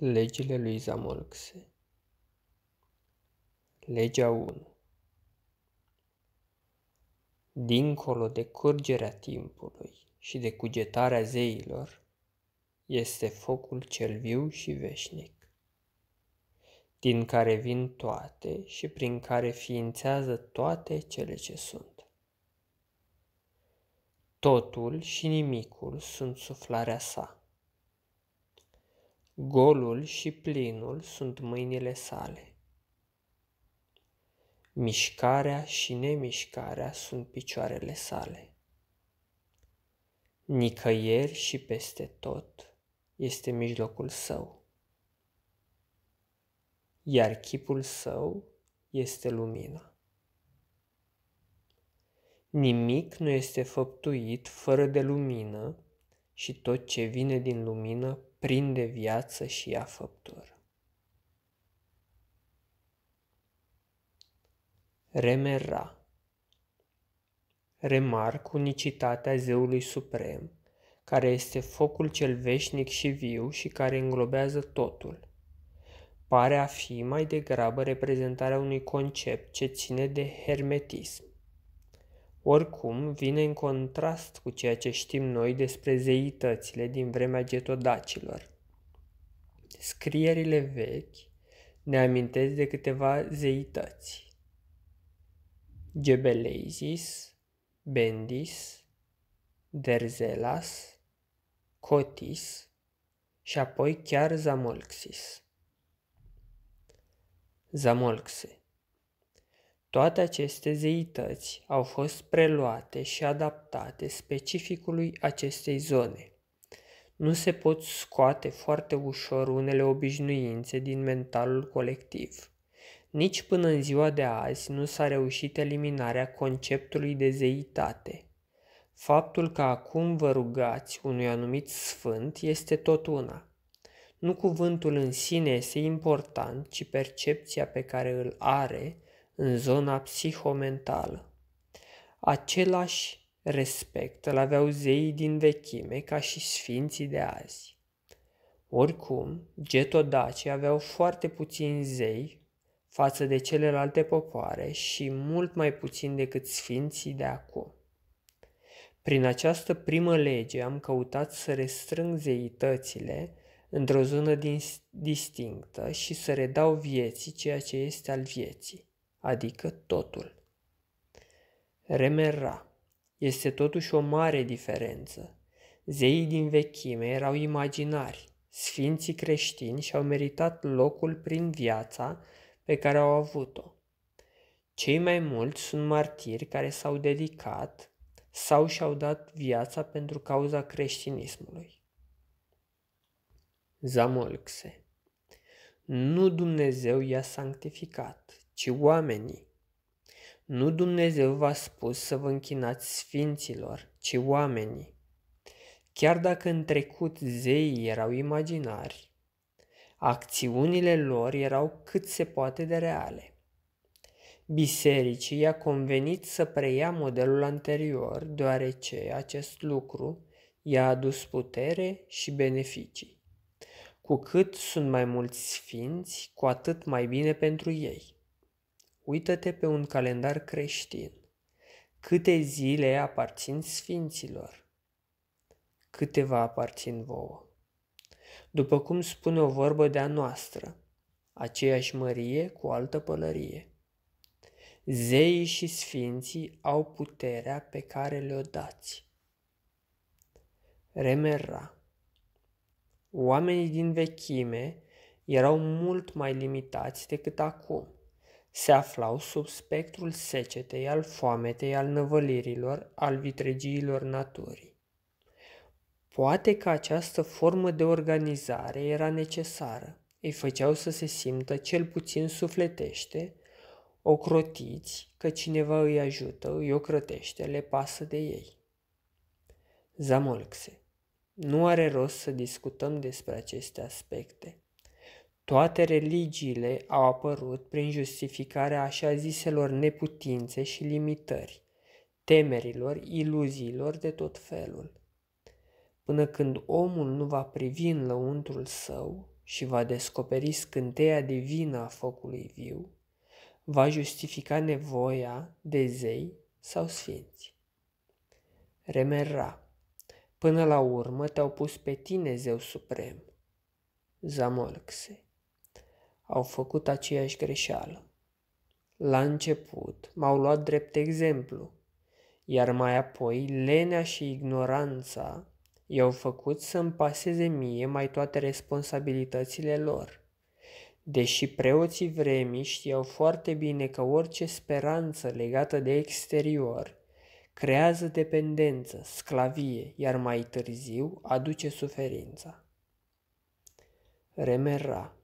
Legile lui Zamolxe Legea 1 Dincolo de curgerea timpului și de cugetarea zeilor, este focul cel viu și veșnic, din care vin toate și prin care ființează toate cele ce sunt. Totul și nimicul sunt suflarea sa Golul și plinul sunt mâinile sale. Mișcarea și nemișcarea sunt picioarele sale. Nicăieri și peste tot este mijlocul său. Iar chipul său este lumina. Nimic nu este făptuit fără de lumină și tot ce vine din lumină prinde viață și ia făptură. Remera Remarc unicitatea zeului suprem, care este focul cel veșnic și viu și care înglobează totul. Pare a fi mai degrabă reprezentarea unui concept ce ține de hermetism oricum, vine în contrast cu ceea ce știm noi despre zeitățile din vremea getodacilor. Scrierile vechi ne amintesc de câteva zeități. Gebeleisis, Bendis, Derzelas, Cotis și apoi chiar Zamolxis. Zamolxe toate aceste zeități au fost preluate și adaptate specificului acestei zone. Nu se pot scoate foarte ușor unele obișnuințe din mentalul colectiv. Nici până în ziua de azi nu s-a reușit eliminarea conceptului de zeitate. Faptul că acum vă rugați unui anumit sfânt este tot una. Nu cuvântul în sine este important, ci percepția pe care îl are – în zona psihomentală. Același respect îl aveau zeii din vechime ca și sfinții de azi. Oricum, getodacii aveau foarte puțin zei față de celelalte popoare și mult mai puțin decât sfinții de acum. Prin această primă lege am căutat să restrâng zeitățile într-o zonă din, distinctă și să redau vieții ceea ce este al vieții adică totul. Remera. Este totuși o mare diferență. Zeii din vechime erau imaginari. Sfinții creștini și-au meritat locul prin viața pe care au avut-o. Cei mai mulți sunt martiri care s-au dedicat sau și-au dat viața pentru cauza creștinismului. Zamolxe. Nu Dumnezeu i-a sanctificat, ci oamenii. Nu Dumnezeu v-a spus să vă închinați sfinților, ci oamenii. Chiar dacă în trecut zeii erau imaginari, acțiunile lor erau cât se poate de reale. Bisericii i-a convenit să preia modelul anterior, deoarece acest lucru i-a adus putere și beneficii. Cu cât sunt mai mulți sfinți, cu atât mai bine pentru ei uită-te pe un calendar creștin. Câte zile aparțin sfinților? Câteva aparțin vouă. După cum spune o vorbă de-a noastră, aceeași mărie cu altă pălărie. Zeii și sfinții au puterea pe care le-o dați. Remera Oamenii din vechime erau mult mai limitați decât acum se aflau sub spectrul secetei, al foametei, al năvălirilor, al vitregiilor naturii. Poate că această formă de organizare era necesară. Îi făceau să se simtă cel puțin sufletește, ocrotiți că cineva îi ajută, îi ocrătește, le pasă de ei. Zamolxe. Nu are rost să discutăm despre aceste aspecte. Toate religiile au apărut prin justificarea așa ziselor neputințe și limitări, temerilor, iluziilor de tot felul. Până când omul nu va privi în lăuntrul său și va descoperi scânteia divină a focului viu, va justifica nevoia de zei sau sfinți. Remera, până la urmă te-au pus pe tine, Zeu Suprem. Zamolxe au făcut aceeași greșeală. La început m-au luat drept exemplu, iar mai apoi lenea și ignoranța i-au făcut să-mi paseze mie mai toate responsabilitățile lor. Deși preoții vremii știau foarte bine că orice speranță legată de exterior creează dependență, sclavie, iar mai târziu aduce suferința. Remera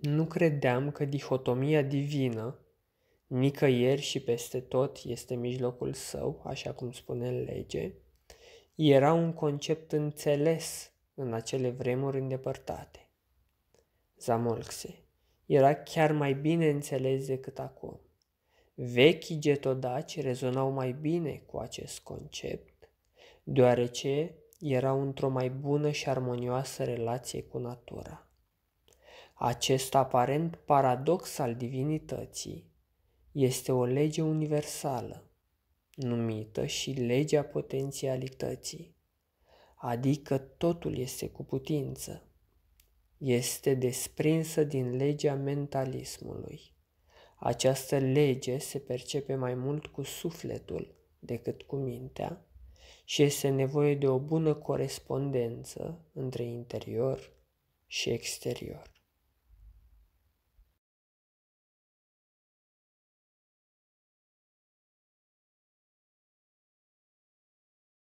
nu credeam că dihotomia divină, nicăieri și peste tot este mijlocul său, așa cum spune în lege, era un concept înțeles în acele vremuri îndepărtate. Zamolxe era chiar mai bine înțeles decât acum. Vechii getodaci rezonau mai bine cu acest concept, deoarece erau într-o mai bună și armonioasă relație cu natura. Acest aparent paradox al divinității este o lege universală, numită și legea potențialității, adică totul este cu putință. Este desprinsă din legea mentalismului. Această lege se percepe mai mult cu sufletul decât cu mintea și este nevoie de o bună corespondență între interior și exterior.